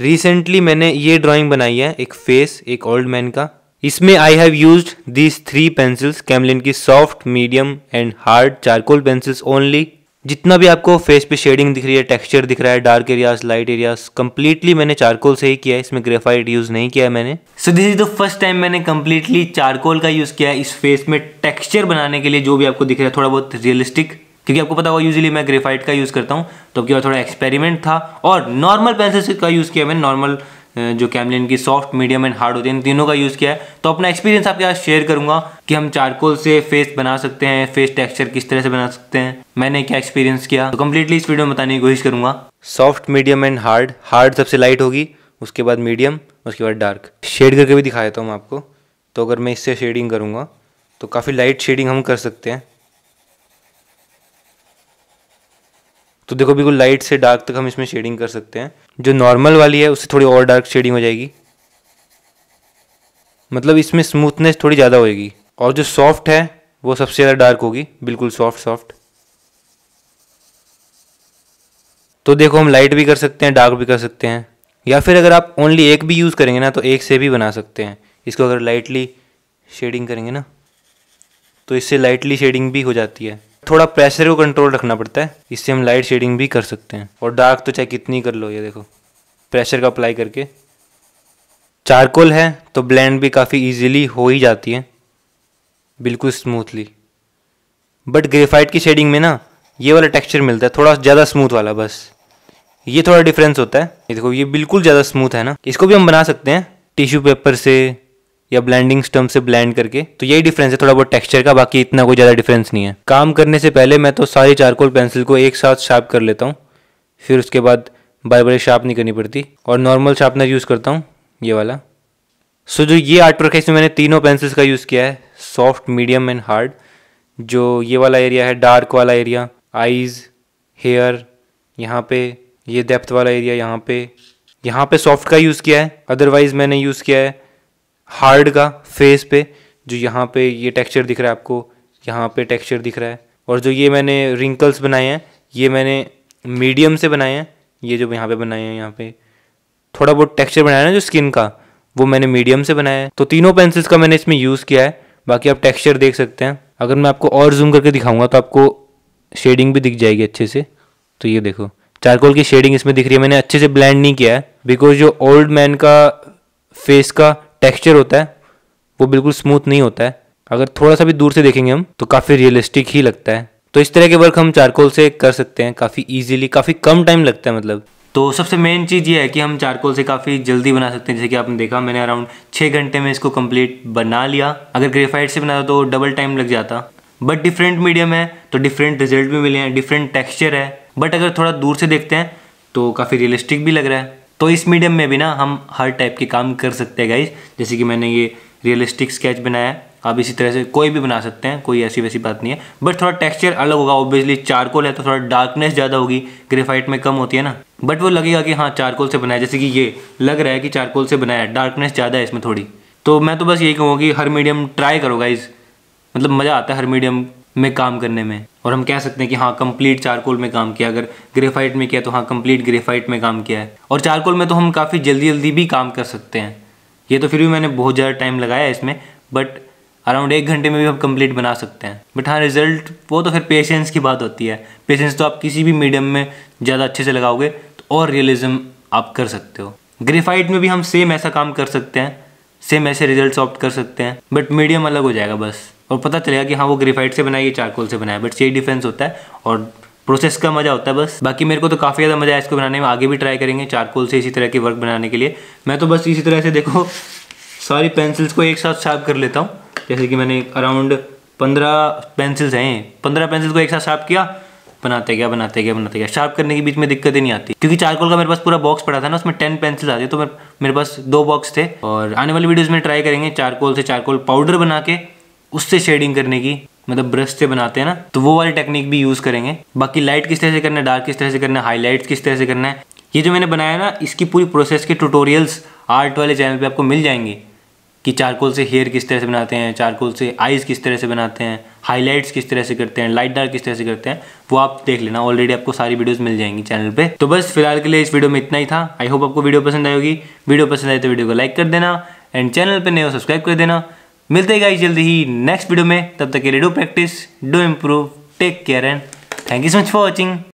recently मैंने ये drawing बनाई है एक फेस एक ओल्ड मैन का इसमें I have use these three pencils Camlin की soft medium and hard charcoal pencils only जितना भी आपको फेस पे शेडिंग दिख रही है टेक्सचर दिख रहा है dark areas light areas completely मैंने चारकोल से ही किया है इसमें ग्रेफाइट यूज नहीं किया है मैंने so this is the first time मैंने कम्प्लीटली चारकोल का यूज किया है इस फेस में टेक्सचर बनाने के लिए जो भी आपको दिख रहा है थोड़ा बहुत रियलिस्टिक क्योंकि आपको पता होगा यूजली मैं ग्रेफाइट का यूज़ करता हूँ तो क्या थोड़ा एक्सपेरिमेंट था और नॉर्मल पेंसिल का यूज़ किया मैंने नॉर्मल जो कैमलिन की सॉफ्ट मीडियम एंड हार्ड होती है इन तीनों का यूज़ किया है तो अपना एक्सपीरियंस आपके साथ शेयर करूंगा कि हम चारकोल से फेस बना सकते हैं फेस टेक्सचर किस तरह से बना सकते हैं मैंने क्या एक्सपीरियंस किया तो कम्प्लीटली इस वीडियो में बताने की कोशिश करूंगा soft medium and hard hard सबसे लाइट होगी उसके बाद मीडियम उसके बाद डार्क शेड करके भी दिखा देता हूँ आपको तो अगर मैं इससे शेडिंग करूँगा तो काफ़ी लाइट शेडिंग हम कर सकते हैं तो देखो बिल्कुल लाइट से डार्क तक हम इसमें शेडिंग कर सकते हैं जो नॉर्मल वाली है उससे थोड़ी और डार्क शेडिंग हो जाएगी मतलब इसमें स्मूथनेस थोड़ी ज़्यादा होएगी और जो सॉफ्ट है वो सबसे ज़्यादा डार्क होगी बिल्कुल सॉफ्ट सॉफ्ट तो देखो हम लाइट भी कर सकते हैं डार्क भी कर सकते हैं या फिर अगर आप ओनली एक भी यूज़ करेंगे ना तो एक से भी बना सकते हैं इसको अगर लाइटली शेडिंग करेंगे ना तो इससे लाइटली शेडिंग भी हो जाती है थोड़ा प्रेशर को कंट्रोल रखना पड़ता है इससे हम लाइट शेडिंग भी कर सकते हैं और डार्क तो चाहे कितनी कर लो ये देखो प्रेशर का अप्लाई करके चारकोल है तो ब्लेंड भी काफ़ी इजीली हो ही जाती है बिल्कुल स्मूथली बट ग्रेफाइट की शेडिंग में ना ये वाला टेक्सचर मिलता है थोड़ा ज़्यादा स्मूथ वाला बस ये थोड़ा डिफरेंस होता है ये देखो ये बिल्कुल ज़्यादा स्मूथ है ना इसको भी हम बना सकते हैं टिश्यू पेपर से या ब्लैंडिंग स्टम से ब्लैंड करके तो यही डिफरेंस है थोड़ा बहुत टेक्सचर का बाकी इतना कोई ज़्यादा डिफरेंस नहीं है काम करने से पहले मैं तो सारी चारकोल पेंसिल को एक साथ शार्प कर लेता हूँ फिर उसके बाद बार बार शार्प नहीं करनी पड़ती और नॉर्मल शार्पनर यूज़ करता हूँ ये वाला सो जो ये आर्ट वर्क है इसमें मैंने तीनों पेंसिल्स का यूज़ किया है सॉफ्ट मीडियम एंड हार्ड जो ये वाला एरिया है डार्क वाला एरिया आईज़ हेयर यहाँ पे ये डेप्थ वाला एरिया यहाँ पे यहाँ पे सॉफ्ट का यूज़ किया है अदरवाइज़ मैंने यूज़ किया है हार्ड का फेस पे जो यहाँ पे ये टेक्सचर दिख रहा है आपको यहाँ पे टेक्सचर दिख रहा है और जो ये मैंने रिंकल्स बनाए हैं ये मैंने मीडियम से बनाए हैं ये जो यहाँ पे बनाए हैं यहाँ पे थोड़ा बहुत टेक्सचर बनाया ना जो स्किन का वो मैंने मीडियम से बनाया है तो तीनों पेंसिल्स का मैंने इसमें यूज़ किया है बाकी आप टेक्सचर देख सकते हैं अगर मैं आपको और जूम करके दिखाऊंगा तो आपको शेडिंग भी दिख जाएगी अच्छे से तो ये देखो चारकोल की शेडिंग इसमें दिख रही है मैंने अच्छे से ब्लेंड नहीं किया है बिकॉज जो ओल्ड मैन का फेस का टेक्सचर होता है वो बिल्कुल स्मूथ नहीं होता है अगर थोड़ा सा भी दूर से देखेंगे हम तो काफ़ी रियलिस्टिक ही लगता है तो इस तरह के वर्क हम चारकोल से कर सकते हैं काफ़ी ईजिली काफ़ी कम टाइम लगता है मतलब तो सबसे मेन चीज़ ये है कि हम चारकोल से काफ़ी जल्दी बना सकते हैं जैसे कि आपने देखा मैंने अराउंड छः घंटे में इसको कंप्लीट बना लिया अगर ग्रेफाइट से बनाता तो डबल टाइम लग जाता बट डिफरेंट मीडियम है तो डिफरेंट रिजल्ट भी मिले हैं डिफरेंट टेक्सचर है बट अगर थोड़ा दूर से देखते हैं तो काफ़ी रियलिस्टिक भी लग रहा है तो इस मीडियम में भी ना हम हर टाइप के काम कर सकते हैं गाइज जैसे कि मैंने ये रियलिस्टिक स्केच बनाया आप इसी तरह से कोई भी बना सकते हैं कोई ऐसी वैसी बात नहीं है बट थोड़ा टेक्सचर अलग होगा ऑब्वियसली चारकोल है तो थोड़ा डार्कनेस ज़्यादा होगी ग्रेफाइट में कम होती है ना बट वो लगेगा कि हाँ चारकोल से बनाया जैसे कि ये लग रहा है कि चारकोल से बनाया डार्कनेस ज़्यादा है इसमें थोड़ी तो मैं तो बस यही कहूँगा कि हर मीडियम ट्राई करो गाइज़ मतलब मज़ा आता है हर मीडियम में काम करने में और हम कह सकते हैं कि हाँ कंप्लीट चारकोल में काम किया अगर ग्रेफाइट में किया तो हाँ कंप्लीट ग्रेफाइट में काम किया है और चारकोल में तो हम काफ़ी जल्दी जल्दी भी काम कर सकते हैं ये तो फिर भी मैंने बहुत ज़्यादा टाइम लगाया है इसमें बट अराउंड एक घंटे में भी हम कंप्लीट बना सकते हैं बट हाँ रिजल्ट वो तो फिर पेशेंस की बात होती है पेशेंस तो आप किसी भी मीडियम में ज़्यादा अच्छे से लगाओगे तो और रियलिज्म आप कर सकते हो ग्रेफाइट में भी हम सेम ऐसा काम कर सकते हैं सेम ऐसे रिजल्ट ऑप्ट कर सकते हैं बट मीडियम अलग हो जाएगा बस और पता चलेगा कि हाँ वो ग्रेफाइट से बनाया चारकोल से बनाया बट यही डिफरेंस होता है और प्रोसेस का मजा होता है बस बाकी मेरे को तो काफ़ी ज़्यादा मजा है इसको बनाने में आगे भी ट्राई करेंगे चारकोल से इसी तरह के वर्क बनाने के लिए मैं तो बस इसी तरह से देखो सारी पेंसिल्स को एक साथ शार्प कर लेता हूँ जैसे कि मैंने अराउंड पंद्रह पेंसिल्स हैं पंद्रह पेंसिल्स को एक साथ शार्प किया बनाते गया बनाते गया बनाते गया शार्प करने के बीच में दिक्कत ही नहीं आती क्योंकि चारकोल का मेरे पास पूरा बॉक्स पड़ा था ना उसमें टेन पेंसिल आती तो मेरे पास दो बॉक्स थे और आने वाली वीडियोज़ में ट्राई करेंगे चारकोल से चारकोल पाउडर बना के उससे शेडिंग करने की मतलब ब्रश से बनाते हैं ना तो वो वाली टेक्निक भी यूज़ करेंगे बाकी लाइट किस तरह से करना है डार्क किस तरह से करना है हाईलाइट किस तरह से करना है ये जो मैंने बनाया ना इसकी पूरी प्रोसेस के ट्यूटोरियल्स आर्ट वाले चैनल पे आपको मिल जाएंगे कि चारकोल से हेयर किस तरह से बनाते हैं चारकोल से आइज़ किस तरह से बनाते हैं हाईलाइट्स किस तरह से करते हैं लाइट डार्क किस तरह से करते हैं वो आप देख लेना ऑलरेडी आपको सारी वीडियोस मिल जाएंगी चैनल पे तो बस फिलहाल के लिए इस वीडियो में इतना ही था आई होप आपको वीडियो पसंद आएगी वीडियो पसंद आए तो वीडियो को लाइक कर देना एंड चैनल पर नए हो सब्सक्राइब कर देना मिलते हैं गाइस जल्दी ही नेक्स्ट वीडियो में तब तक के लिए do practice do improve take care and thank you so much for watching